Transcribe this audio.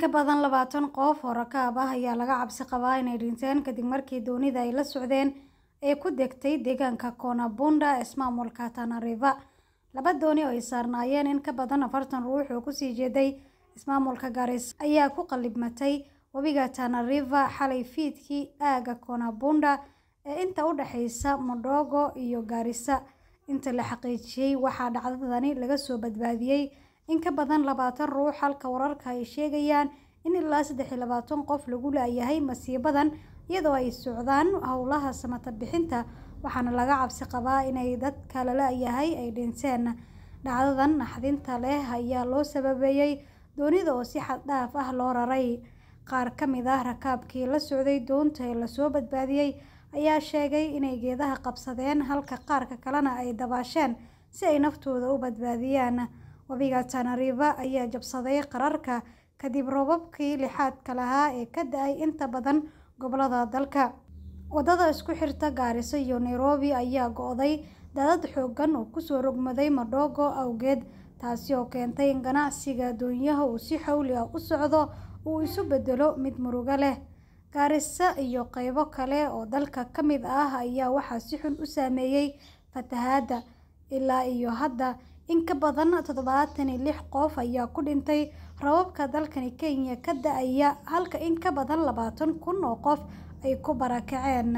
ka badan labaatan qoof oo rakaab ah ayaa laga cabsi qabaa inay dhinteen kadib markii doonida ay la socdeen ee ku degtay deegaanka koonabunda ismaamulka tanariva laba dooni oo ay saarnaayeen in ka badan afartan ruux oo kusii jeeday ismaamulka garis ayaa ku qalibmatay webiga tanariva xalay fiidkii aaga koonabunda ee inta u dhexaysa modhogo iyo gaarisa inta la xaqiijiyey waxaa dhacdadani laga soo badbaadiyey In ka badan labaatan ruux, halka wararka ay sheegayaan in ilaa saddex iyo labaatan qof lagu laayahay masiibadan iyadoo ay socdaan howlaha samata bixinta, waxaana laga cabsi qabaa inay dadka la laayahay ay dhinteen. Dhacdadan naxdinta leh ayaa loo sababeeyey doonida oo si xaddhaaf ah loo raray. Qaar ka mid ah rakaabkii la socday doonta ee lasoo badbaadiyey ayaa sheegay inay geedaha qabsadeen halka qaarka kalena ay dabaasheen si ay naftooda u badbaadiyaan. Wabiga Tana ayaa jabsaday qararka kadib roobabkii lixaadka lahaa ee ka da-ay inta badan gobolada dalka. waddada isku xirta Garissa iyo Nairobi ayaa go-day daadad xooggan oo kusoo rogmaday madhogo awgeed, taasi oo keentay in ganacsiga doonyaha uu si xawli ah u socdo uu isu beddelo mid murugo leh. Garissa iyo qaybo kale oo dalka ka mid ah ayaa waxaa si xun u saameeyey fatahaadda. Ilaa iyo hadda. In ka badan tadabatan iyo lix qof ayaa ku dhintay roobabka dalkan Kenya ka da'aya halka in ka badan labaatan kun oo qof ay ku barakaceen.